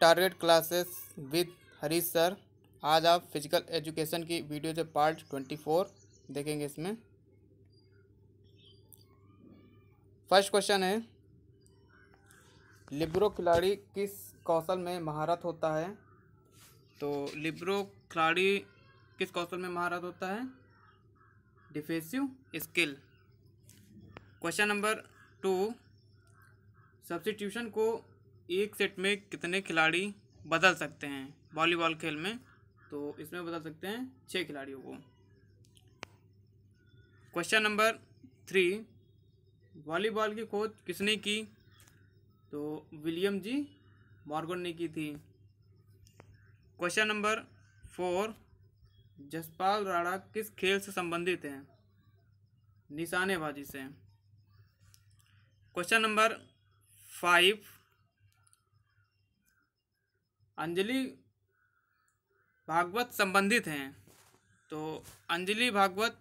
target Classes with Harish sir आज आप physical education की वीडियो से पार्ट ट्वेंटी फोर देखेंगे इसमें फर्स्ट क्वेश्चन है लिब्रो खिलाड़ी किस कौशल में महारत होता है तो लिब्रो खिलाड़ी किस कौशल में महारत होता है defensive skill question number two substitution को एक सेट में कितने खिलाड़ी बदल सकते हैं वॉलीबॉल खेल में तो इसमें बदल सकते हैं छः खिलाड़ियों को क्वेश्चन नंबर थ्री वॉलीबॉल की खोज किसने की तो विलियम जी मॉर्गन ने की थी question number four Jaspal Rana किस खेल से संबंधित हैं निशानेबाजी से question number five Anjali Bhagwat संबंधित हैं तो अंजलि भागवत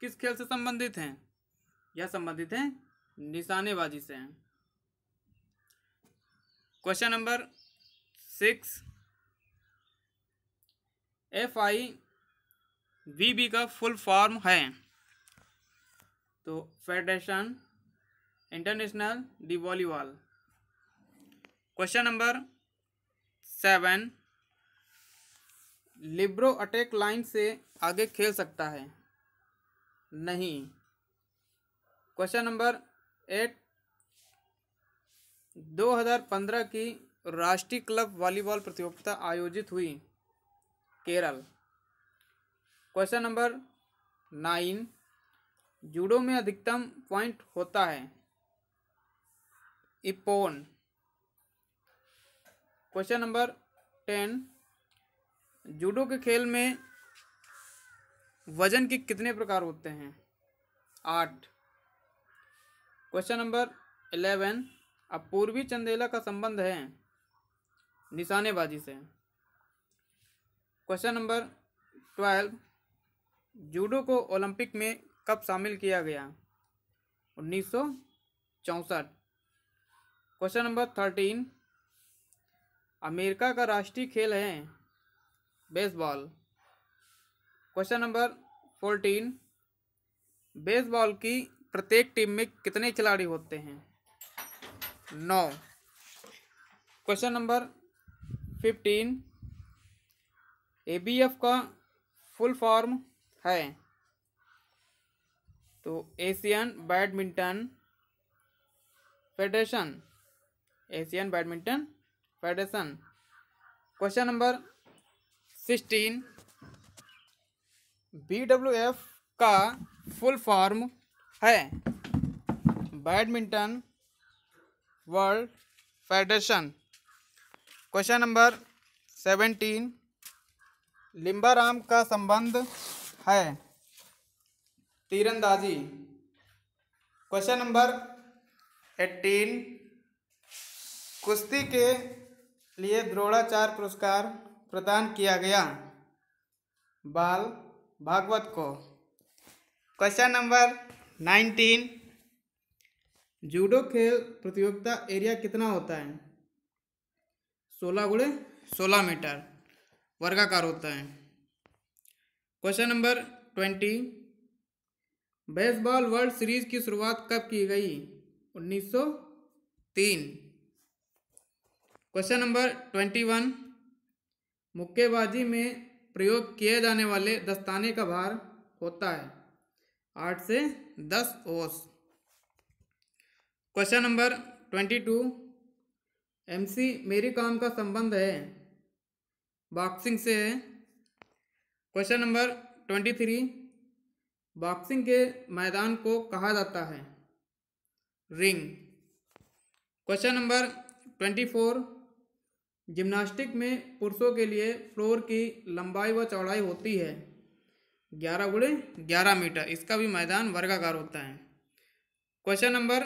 किस खेल से संबंधित हैं यह संबंधित हैं निशानेबाजी से हैं question number six F I V B का फुल फॉर्म है तो federation international de volleyball question number seven libero attack line से आगे खेल सकता है नहीं क्वेश्चन नंबर एट 2015 की राष्ट्रीय क्लब वॉलीबॉल प्रतियोगिता आयोजित हुई Kerala question number nine judo में अधिकतम पॉइंट होता है ippon question number ten judo के खेल में वजन के कितने प्रकार होते हैं आठ क्वेश्चन नंबर इलेवन अब पूर्वी चंदेला का संबंध है निशानेबाजी से क्वेश्चन नंबर ट्वेल्व जूडो को ओलंपिक में कब शामिल किया गया उन्नीस सौ चौंसठ क्वेश्चन नंबर थर्टीन अमेरिका का राष्ट्रीय खेल है baseball question number fourteen baseball की प्रत्येक टीम में कितने खिलाड़ी होते हैं नौ question number fifteen A B F का फुल फॉर्म है तो Asian badminton federation Asian badminton federation question number sixteen B W F का फुल फॉर्म है badminton world federation question number seventeen Limbaram का संबंध है तीरंदाजी क्वेश्चन नंबर एट्टीन कुश्ती के लिए द्रोणाचार्य पुरस्कार प्रदान किया गया बाल भागवत को क्वेश्चन नंबर नाइनटीन जूडो खेल प्रतियोगिता एरिया कितना होता है सोलह गुड़े सोलह मीटर वर्गाकार होता है question number twenty baseball world series की शुरुआत कब की गई उन्नीस सौ तीन क्वेश्चन नंबर ट्वेंटी वन मुक्केबाजी में प्रयोग किए जाने वाले दस्ताने का भार होता है आठ से दस ओस question number twenty two M C Mary Kom का संबंध है बॉक्सिंग से है question number twenty three boxing के मैदान को कहा जाता है ring question number twenty four gymnastic में पुरुषों के लिए फ्लोर की लंबाई व चौड़ाई होती है ग्यारह गुड़े ग्यारह मीटर इसका भी मैदान वर्गाकार होता है question number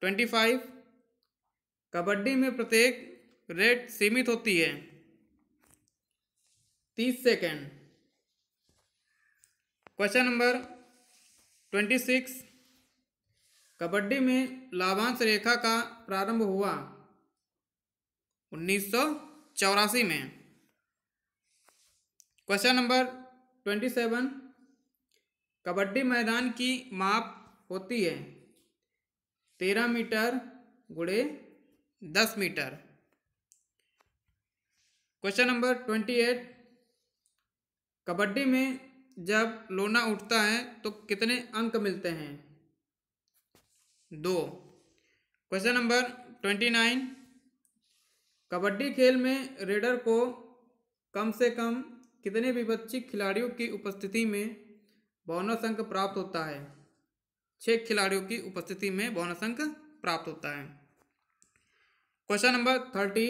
twenty five kabaddi में प्रत्येक रेट सीमित होती है तीस second question number twenty six kabaddi में लाभांश रेखा का प्रारंभ हुआ उन्नीस में question number twenty seven kabaddi मैदान की माप होती है तेरह मीटर गुड़े दस metre question number twenty eight kabaddi में जब लोना उठता है तो कितने अंक मिलते हैं दो question number twenty nine kabaddi खेल में रेडर को कम से कम कितने विपक्षी खिलाड़ियों की उपस्थिति में बोनस अंक प्राप्त होता है छः खिलाड़ियों की उपस्थिति में बोनस अंक प्राप्त होता है क्वेश्चन नंबर थर्टी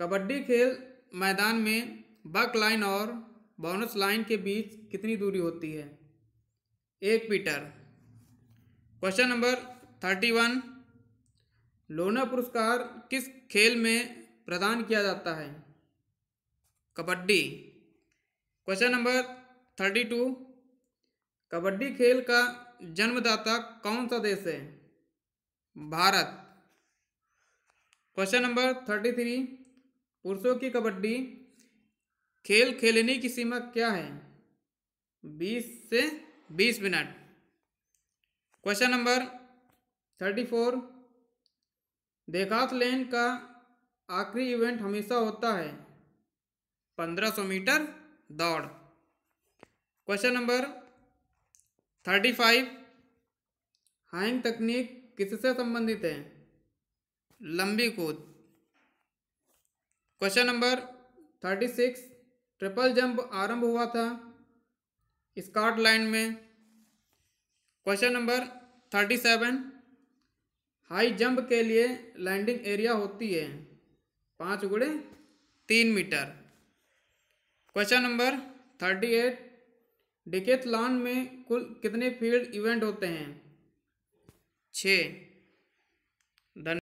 कबड्डी खेल मैदान में बक लाइन और बोनस लाइन के बीच कितनी दूरी होती है एक metre question number thirty one lona पुरस्कार किस खेल में प्रदान किया जाता है kabaddi question number thirty two kabaddi खेल का जन्मदाता कौन सा देश है Bharat question number thirty three पुरुषों की कबड्डी खेल खेलने की सीमा क्या है बीस से बीस minute question number thirty four lane का आखिरी इवेंट हमेशा होता है 1500 मीटर दौड़ क्वेश्चन नंबर 35 हाइंग तकनीक किससे संबंधित है लंबी कूद क्वेश्चन नंबर 36 ट्रिपल जंप आरंभ हुआ था स्कॉटलैंड में क्वेश्चन नंबर 37 हाई जंप के लिए लैंडिंग एरिया होती है पाँच गुड़े तीन metre question number thirty eight decathlon में कुल कितने फील्ड इवेंट होते हैं छ